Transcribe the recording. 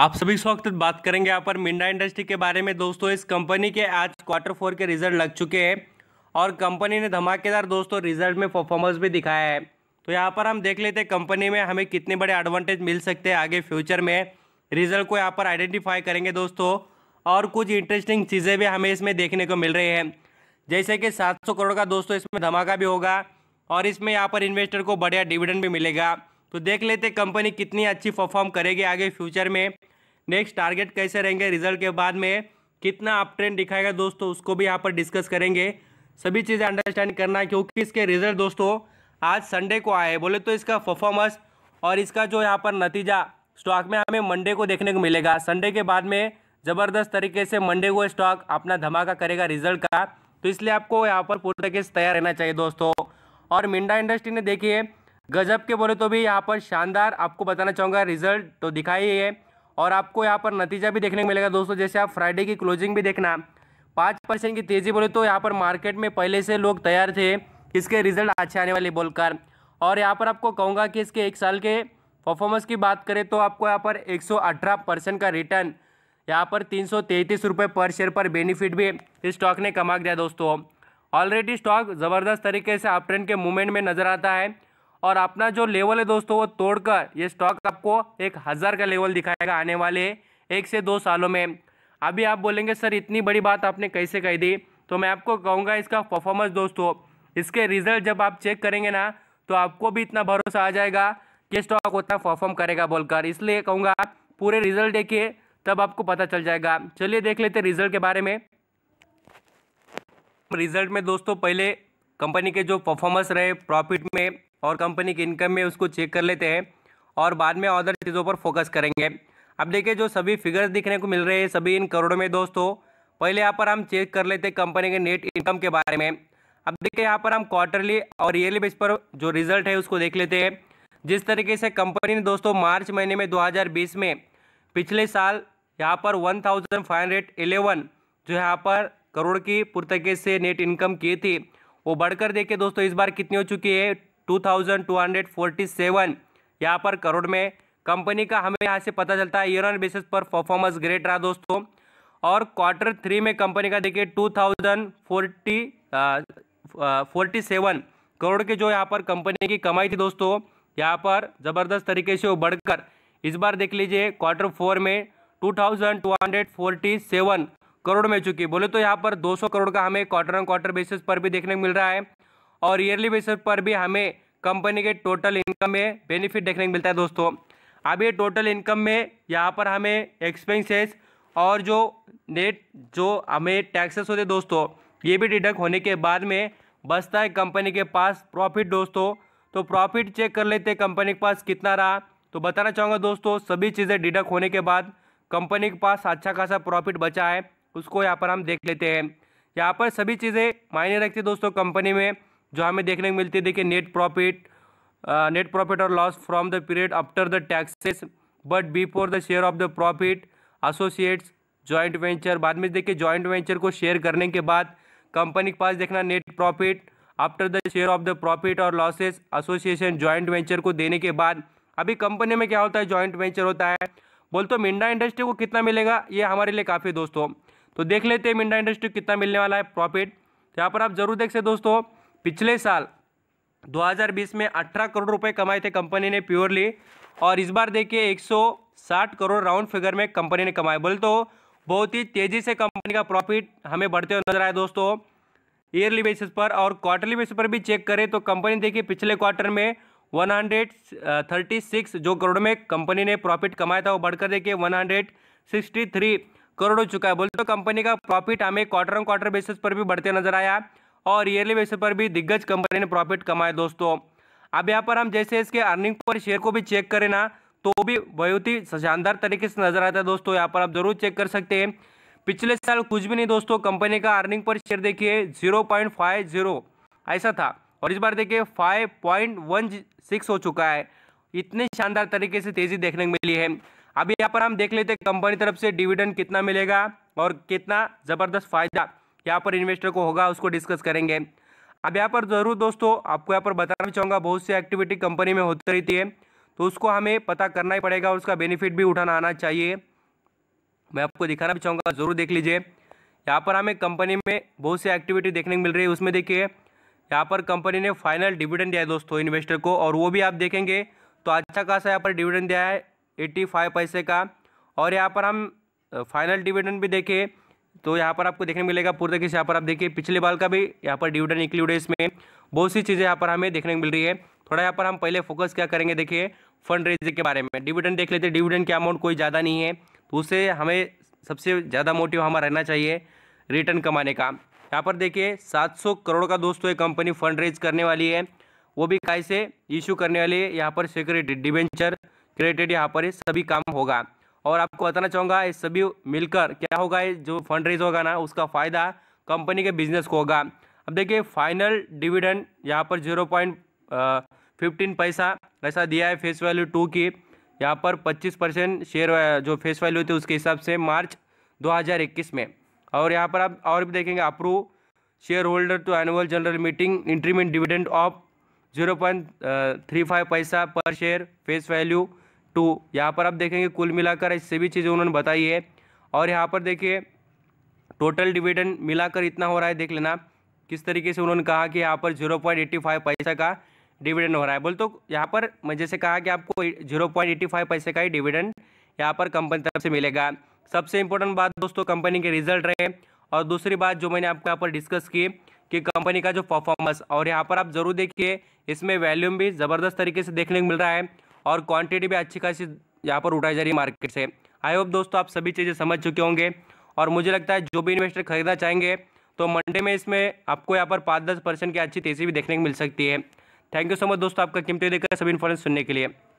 आप सभी से वक्त बात करेंगे यहाँ पर मिंडा इंडस्ट्री के बारे में दोस्तों इस कंपनी के आज क्वार्टर फोर के रिजल्ट लग चुके हैं और कंपनी ने धमाकेदार दोस्तों रिजल्ट में परफॉर्मेंस भी दिखाया है तो यहाँ पर हम देख लेते हैं कंपनी में हमें कितने बड़े एडवांटेज मिल सकते हैं आगे फ्यूचर में रिजल्ट को यहाँ पर आइडेंटिफाई करेंगे दोस्तों और कुछ इंटरेस्टिंग चीज़ें भी हमें इसमें देखने को मिल रही हैं जैसे कि सात करोड़ का दोस्तों इसमें धमाका भी होगा और इसमें यहाँ पर इन्वेस्टर को बढ़िया डिविडेंड भी मिलेगा तो देख लेते कंपनी कितनी अच्छी परफॉर्म करेगी आगे फ्यूचर में नेक्स्ट टारगेट कैसे रहेंगे रिजल्ट के बाद में कितना आप ट्रेंड दिखाएगा दोस्तों उसको भी यहाँ पर डिस्कस करेंगे सभी चीज़ें अंडरस्टैंड करना क्योंकि इसके रिजल्ट दोस्तों आज संडे को आए बोले तो इसका परफॉर्मेंस और इसका जो यहाँ पर नतीजा स्टॉक में हमें मंडे को देखने को मिलेगा संडे के बाद में ज़बरदस्त तरीके से मंडे को स्टॉक अपना धमाका करेगा रिजल्ट का तो इसलिए आपको यहाँ पर पूरी तरीके से तैयार रहना चाहिए दोस्तों और मिंडा इंडस्ट्री ने देखिए गजब के बोले तो भी यहाँ पर शानदार आपको बताना चाहूँगा रिजल्ट तो दिखाई है और आपको यहाँ पर नतीजा भी देखने को मिलेगा दोस्तों जैसे आप फ्राइडे की क्लोजिंग भी देखना पाँच परसेंट की तेज़ी बोले तो यहाँ पर मार्केट में पहले से लोग तैयार थे इसके रिजल्ट अच्छे आने वाले बोलकर और यहाँ पर आपको कहूँगा कि इसके एक साल के परफॉर्मेंस की बात करें तो आपको यहाँ पर एक परसेंट का रिटर्न यहाँ पर तीन सौ पर शेयर पर बेनिफिट भी इस स्टॉक ने कमा दिया दोस्तों ऑलरेडी स्टॉक ज़बरदस्त तरीके से आप ट्रेंड के मूवमेंट में नज़र आता है और अपना जो लेवल है दोस्तों वो तोड़कर ये स्टॉक आपको एक हज़ार का लेवल दिखाएगा आने वाले एक से दो सालों में अभी आप बोलेंगे सर इतनी बड़ी बात आपने कैसे कह दी तो मैं आपको कहूँगा इसका परफॉर्मेंस दोस्तों इसके रिजल्ट जब आप चेक करेंगे ना तो आपको भी इतना भरोसा आ जाएगा कि स्टॉक उतना परफॉर्म करेगा बोलकर इसलिए कहूँगा पूरे रिजल्ट देखिए तब आपको पता चल जाएगा चलिए देख लेते रिजल्ट के बारे में रिजल्ट में दोस्तों पहले कंपनी के जो परफॉर्मेंस रहे प्रॉफिट में और कंपनी की इनकम में उसको चेक कर लेते हैं और बाद में अदर चीज़ों पर फोकस करेंगे अब देखिए जो सभी फिगर्स दिखने को मिल रहे हैं सभी इन करोड़ों में दोस्तों पहले यहाँ पर हम चेक कर लेते हैं कंपनी के नेट इनकम के बारे में अब देखिए यहाँ पर हम क्वार्टरली और ईयरली बेस पर जो रिजल्ट है उसको देख लेते हैं जिस तरीके से कंपनी ने दोस्तों मार्च महीने में 2020 में पिछले साल यहाँ पर 1511 जो यहाँ पर करोड़ की पुर्तगे से नेट इनकम की थी वो बढ़कर देखिए दोस्तों इस बार कितनी हो चुकी है 2247 यहाँ पर करोड़ में कंपनी का हमें यहाँ से पता चलता है ईयर ऑन बेसिस पर परफॉर्मेंस ग्रेट रहा दोस्तों और क्वार्टर थ्री में कंपनी का देखिए two thousand forty forty seven crore के जो यहाँ पर कंपनी की कमाई थी दोस्तों यहाँ पर ज़बरदस्त तरीके से वो बढ़कर इस बार देख लीजिए क्वार्टर फोर में two thousand two hundred forty seven crore में चुकी बोले तो यहाँ पर 200 करोड़ का हमें क्वार्टर ऑन क्वार्टर बेसिस पर भी देखने को मिल रहा है और ईयरली बेसिस पर भी हमें कंपनी के टोटल इनकम में बेनिफिट देखने को मिलता है दोस्तों अब ये टोटल इनकम में यहाँ पर हमें एक्सपेंसेस और जो नेट जो हमें टैक्सेस होते दोस्तों ये भी डिडक्ट होने के बाद में बचता है कंपनी के पास प्रॉफिट दोस्तों तो प्रॉफिट चेक कर लेते कंपनी के पास कितना रहा तो बताना चाहूँगा दोस्तों सभी चीज़ें डिडक्ट होने के बाद कंपनी के पास अच्छा खासा प्रॉफिट बचा है उसको यहाँ पर हम देख लेते हैं यहाँ पर सभी चीज़ें मायने रखती है दोस्तों कंपनी में जो हमें देखने को मिलती है देखिए नेट प्रॉफिट नेट प्रॉफिट और loss from the period after the taxes but before the share of the profit associates joint venture बाद में देखिए जॉइंट वेंचर को शेयर करने के बाद कंपनी के पास देखना net profit after the share of the profit और लॉसेस एसोसिएशन जॉइंट वेंचर को देने के बाद अभी कंपनी में क्या होता है जॉइंट वेंचर होता है बोल तो मिंडा इंडस्ट्री को कितना मिलेगा ये हमारे लिए काफ़ी दोस्तों तो देख लेते हैं मिंडा इंडस्ट्री कितना मिलने वाला है प्रॉफिट तो यहाँ पर आप जरूर देख सकते दोस्तों पिछले साल 2020 में 18 करोड़ रुपए कमाए थे कंपनी ने प्योरली और इस बार देखिए 160 करोड़ राउंड फिगर में कंपनी ने कमाए बोले तो बहुत ही तेज़ी से कंपनी का प्रॉफिट हमें बढ़ते हुए नजर आया दोस्तों ईयरली बेसिस पर और क्वार्टरली बेसिस पर भी चेक करें तो कंपनी देखिए पिछले क्वार्टर में 136 जो करोड़ में कंपनी ने प्रॉफिट कमाया था वो बढ़कर देखिए 163 करोड़ हो चुका है बोलते तो कंपनी का प्रॉफिट हमें क्वार्टर ऑन क्वार्टर बेसिस पर भी बढ़ते नजर आया और ईयरली बेसिस पर भी दिग्गज कंपनी ने प्रॉफिट कमाया दोस्तों अब यहाँ पर हम जैसे इसके अर्निंग पर शेयर को भी चेक करें ना तो भी बहुत ही शानदार तरीके से नजर आता है दोस्तों यहाँ पर आप जरूर चेक कर सकते हैं पिछले साल कुछ भी नहीं दोस्तों कंपनी का अर्निंग पर शेयर देखिए जीरो पॉइंट फाइव जीरो ऐसा था और इस बार देखिए फाइव पॉइंट वन सिक्स हो चुका है इतनी शानदार तरीके से तेजी देखने को मिली है अभी यहाँ पर हम देख लेते हैं कंपनी तरफ से डिविडेंड कितना मिलेगा और कितना ज़बरदस्त फायदा यहाँ पर इन्वेस्टर को होगा उसको डिस्कस करेंगे अब यहाँ पर ज़रूर दोस्तों आपको यहाँ पर बताना भी चाहूँगा बहुत सी एक्टिविटी कंपनी में होती रहती है तो उसको हमें पता करना ही पड़ेगा उसका बेनिफिट भी उठाना आना चाहिए मैं आपको दिखाना भी चाहूँगा ज़रूर देख लीजिए यहाँ पर हमें कंपनी में बहुत सी एक्टिविटी देखने को मिल रही है उसमें देखिए यहाँ पर कंपनी ने फाइनल डिविडेंड दिया है दोस्तों इन्वेस्टर को और वो भी आप देखेंगे तो अच्छा खासा यहाँ पर डिविडेंड दिया है एट्टी फाइव पैसे का और यहाँ पर हम फाइनल डिविडेंड भी देखें तो यहाँ पर आपको देखने मिलेगा पूरे तरीके से यहाँ पर आप देखिए पिछले बाल का भी यहाँ पर डिविडन इंक्लूड है इसमें बहुत सी चीज़ें यहाँ पर हमें देखने को मिल रही है थोड़ा यहाँ पर हम पहले फोकस क्या करेंगे देखिए फंड रेजिंग के बारे में डिविडेंड देख लेते हैं डिविडेंड के अमाउंट कोई ज़्यादा नहीं है तो उससे हमें सबसे ज़्यादा मोटिव हमारा रहना चाहिए रिटर्न कमाने का यहाँ पर देखिए 700 करोड़ का दोस्तों एक कंपनी फंड रेज करने वाली है वो भी कैसे इशू करने वाली है यहाँ पर सिक्योरिटी डिवेंचर क्रेडिट यहाँ पर सभी काम होगा और आपको बताना चाहूँगा ये सभी मिलकर क्या होगा ये जो फंड रेज होगा ना उसका फ़ायदा कंपनी के बिजनेस को होगा अब देखिए फाइनल डिविडेंड यहाँ पर जीरो पॉइंट फिफ्टीन पैसा ऐसा दिया है फेस वैल्यू टू की यहाँ पर पच्चीस परसेंट शेयर जो फेस वैल्यू थी उसके हिसाब से मार्च 2021 में और यहाँ पर आप और भी देखेंगे approve shareholder to annual general meeting interim dividend of zero point three five paisa per share face value to यहाँ पर आप देखेंगे कुल मिलाकर सभी चीज़ें उन्होंने बताई है और यहाँ पर देखिए टोटल डिविडेंड मिलाकर इतना हो रहा है देख लेना किस तरीके से उन्होंने कहा कि यहाँ पर जीरो पॉइंट एट्टी फाइव पैसा का डिविडेंड हो रहा है बोल तो यहाँ पर मैं जैसे कहा कि आपको जीरो पॉइंट एट्टी फाइव पैसे का ही डिविडेंड यहाँ पर कंपनी तरफ से मिलेगा सबसे इंपॉर्टेंट बात दोस्तों कंपनी के रिजल्ट रहे और दूसरी बात जो मैंने आपको यहाँ पर डिस्कस की कि कंपनी का जो परफॉर्मेंस और यहाँ पर आप जरूर देखिए इसमें वैल्यूम भी ज़बरदस्त तरीके से देखने को मिल रहा है और क्वांटिटी भी अच्छी खासी यहाँ पर उठाई जा रही है मार्केट से आई होप दोस्तों आप सभी चीज़ें समझ चुके होंगे और मुझे लगता है जो भी इन्वेस्टर खरीदना चाहेंगे तो मंडे में इसमें आपको यहाँ पर पाँच दस परसेंट की अच्छी तेज़ी भी देखने को मिल सकती है थैंक यू सो मच दोस्तों आपका कीमती देखकर सभी इन्फॉर्मेशन सुनने के लिए